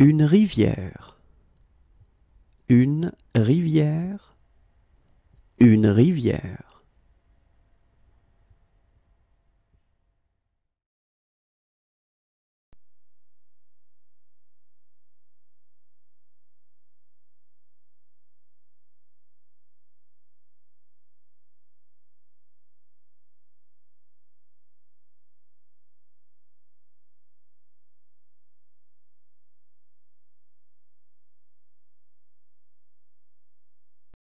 Une rivière. Une rivière. Une rivière.